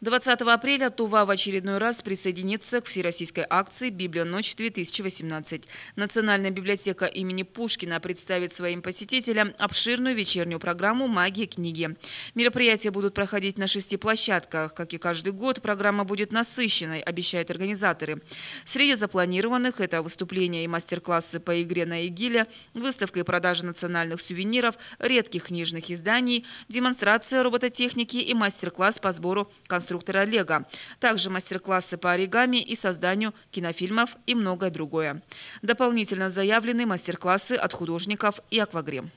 20 апреля Тува в очередной раз присоединится к всероссийской акции «Библионочь-2018». Национальная библиотека имени Пушкина представит своим посетителям обширную вечернюю программу «Магия книги». Мероприятия будут проходить на шести площадках. Как и каждый год, программа будет насыщенной, обещают организаторы. Среди запланированных – это выступления и мастер-классы по игре на игиле, выставка и продажа национальных сувениров, редких книжных изданий, демонстрация робототехники и мастер-класс по сбору конструкций конструктора Лего. Также мастер-классы по оригами и созданию кинофильмов и многое другое. Дополнительно заявлены мастер-классы от художников и аквагрим.